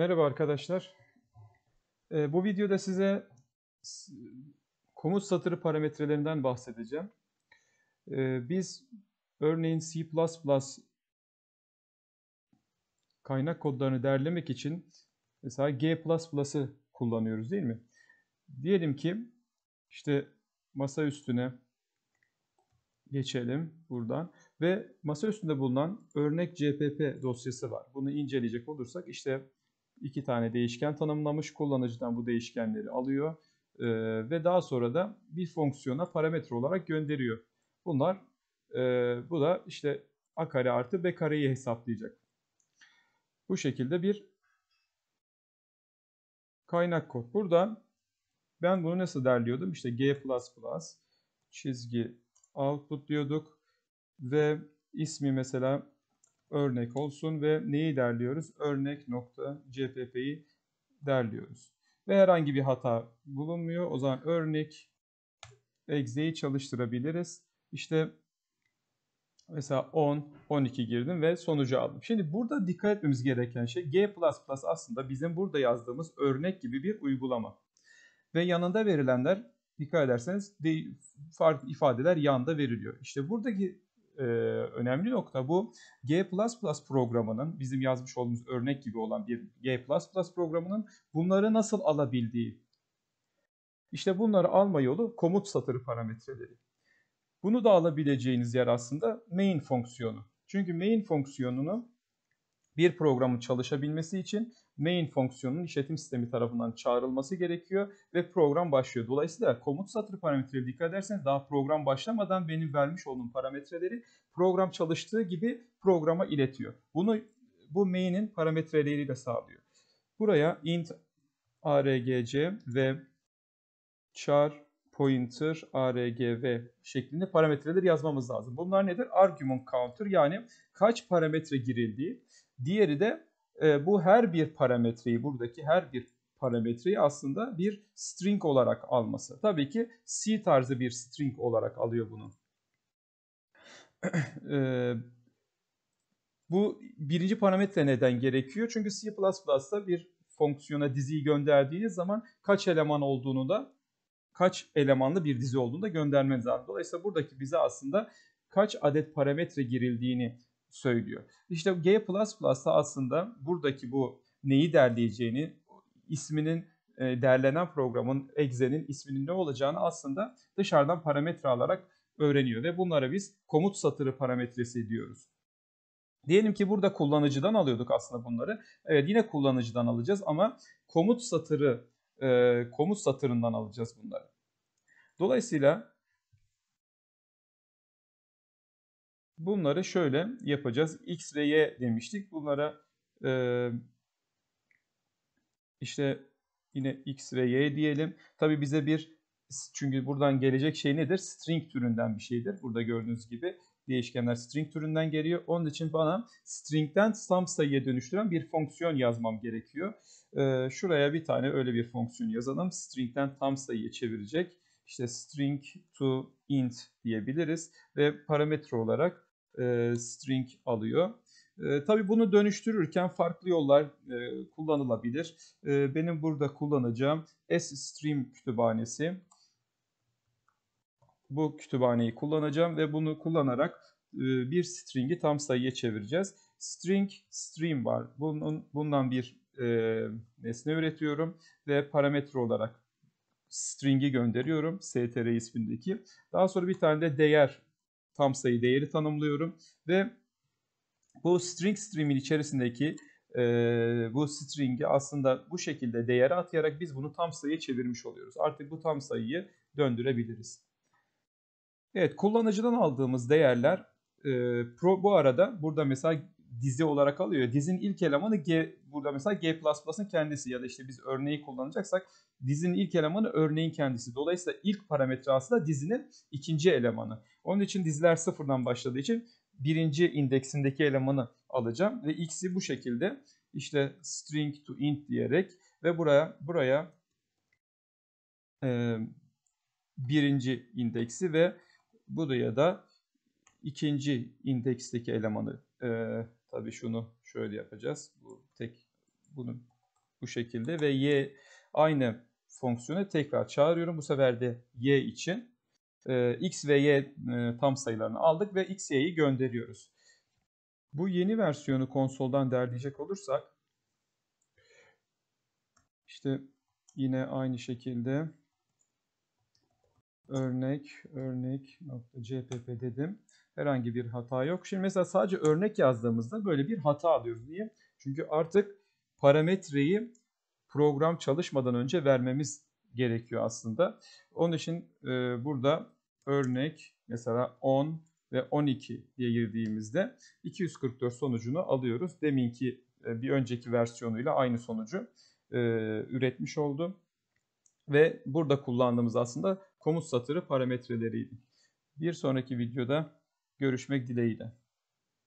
Merhaba arkadaşlar. Ee, bu videoda size komut satırı parametrelerinden bahsedeceğim. Ee, biz örneğin C++ kaynak kodlarını derlemek için mesela G++'ı kullanıyoruz değil mi? Diyelim ki işte masa üstüne geçelim buradan ve masa üstünde bulunan örnek CPP dosyası var. Bunu inceleyecek olursak işte iki tane değişken tanımlamış. Kullanıcıdan bu değişkenleri alıyor e, ve daha sonra da bir fonksiyona parametre olarak gönderiyor. Bunlar e, bu da işte a kare artı b kareyi hesaplayacak. Bu şekilde bir kaynak kod. Burada ben bunu nasıl derliyordum? İşte g++ çizgi output diyorduk ve ismi mesela örnek olsun ve neyi derliyoruz? Örnek nokta cpp'yi derliyoruz. Ve herhangi bir hata bulunmuyor. O zaman örnek exe'yi çalıştırabiliriz. İşte mesela 10, 12 girdim ve sonucu aldım. Şimdi burada dikkat etmemiz gereken şey G++ aslında bizim burada yazdığımız örnek gibi bir uygulama. Ve yanında verilenler dikkat ederseniz farklı ifadeler yanda veriliyor. İşte buradaki e, önemli nokta bu. G++ programının bizim yazmış olduğumuz örnek gibi olan bir G++ programının bunları nasıl alabildiği. İşte bunları alma yolu komut satırı parametreleri. Bunu da alabileceğiniz yer aslında main fonksiyonu. Çünkü main fonksiyonunu bir programın çalışabilmesi için main fonksiyonunun işletim sistemi tarafından çağrılması gerekiyor ve program başlıyor. Dolayısıyla komut satırı parametreleri dikkat ederseniz daha program başlamadan benim vermiş olduğum parametreleri program çalıştığı gibi programa iletiyor. Bunu bu main'in parametreleriyle sağlıyor. Buraya int argc ve char pointer argv şeklinde parametreleri yazmamız lazım. Bunlar nedir? Argument counter yani kaç parametre girildiği Diğeri de e, bu her bir parametreyi buradaki her bir parametreyi aslında bir string olarak alması. Tabii ki C tarzı bir string olarak alıyor bunu. E, bu birinci parametre neden gerekiyor? Çünkü C++'da bir fonksiyona diziyi gönderdiğiniz zaman kaç eleman olduğunu da kaç elemanlı bir dizi olduğunu da göndermeniz lazım. Dolayısıyla buradaki bize aslında kaç adet parametre girildiğini söylüyor. İşte G++ da aslında buradaki bu neyi derleyeceğini, isminin e, derlenen programın, exe'nin isminin ne olacağını aslında dışarıdan parametre alarak öğreniyor ve bunlara biz komut satırı parametresi diyoruz. Diyelim ki burada kullanıcıdan alıyorduk aslında bunları. Evet yine kullanıcıdan alacağız ama komut satırı e, komut satırından alacağız bunları. Dolayısıyla Bunları şöyle yapacağız. X ve Y demiştik. Bunlara e, işte yine X ve Y diyelim. Tabi bize bir çünkü buradan gelecek şey nedir? String türünden bir şeydir. Burada gördüğünüz gibi değişkenler string türünden geliyor. Onun için bana string'den slam sayıya dönüştüren bir fonksiyon yazmam gerekiyor. Ee, şuraya bir tane öyle bir fonksiyon yazalım. String'den tam sayıya çevirecek. İşte string to int diyebiliriz ve parametre olarak e, string alıyor. E, tabii bunu dönüştürürken farklı yollar e, kullanılabilir. E, benim burada kullanacağım S-Stream kütüphanesi. Bu kütüphaneyi kullanacağım ve bunu kullanarak e, bir string'i tam sayıya çevireceğiz. String stream var. Bunun, bundan bir e, nesne üretiyorum ve parametre olarak string'i gönderiyorum. str ismindeki. Daha sonra bir tane de değer tam sayı değeri tanımlıyorum ve bu string stream'in içerisindeki e, bu string'i aslında bu şekilde değere atayarak biz bunu tam sayıya çevirmiş oluyoruz. Artık bu tam sayıyı döndürebiliriz. Evet kullanıcıdan aldığımız değerler e, pro, bu arada burada mesela dizi olarak alıyor. Dizinin ilk elemanı G, burada mesela G++'ın kendisi ya da işte biz örneği kullanacaksak dizinin ilk elemanı örneğin kendisi. Dolayısıyla ilk parametre aslında dizinin ikinci elemanı. Onun için diziler sıfırdan başladığı için birinci indeksindeki elemanı alacağım ve x'i bu şekilde işte string to int diyerek ve buraya buraya e, birinci indeksi ve ya da ikinci indeksteki elemanı e, Tabii şunu şöyle yapacağız. Bu tek bunu bu şekilde ve y aynı fonksiyonu tekrar çağırıyorum. Bu sefer de y için e, x ve y e, tam sayılarını aldık ve x y'yi gönderiyoruz. Bu yeni versiyonu konsoldan derleyecek olursak işte yine aynı şekilde örnek örnek nokta cpp dedim. Herhangi bir hata yok. Şimdi mesela sadece örnek yazdığımızda böyle bir hata alıyoruz. Niye? Çünkü artık parametreyi program çalışmadan önce vermemiz gerekiyor aslında. Onun için e, burada örnek mesela 10 ve 12 diye girdiğimizde 244 sonucunu alıyoruz. Deminki e, bir önceki versiyonuyla aynı sonucu e, üretmiş oldu. Ve burada kullandığımız aslında komut satırı parametreleriydi. Bir sonraki videoda Görüşmek dileğiyle.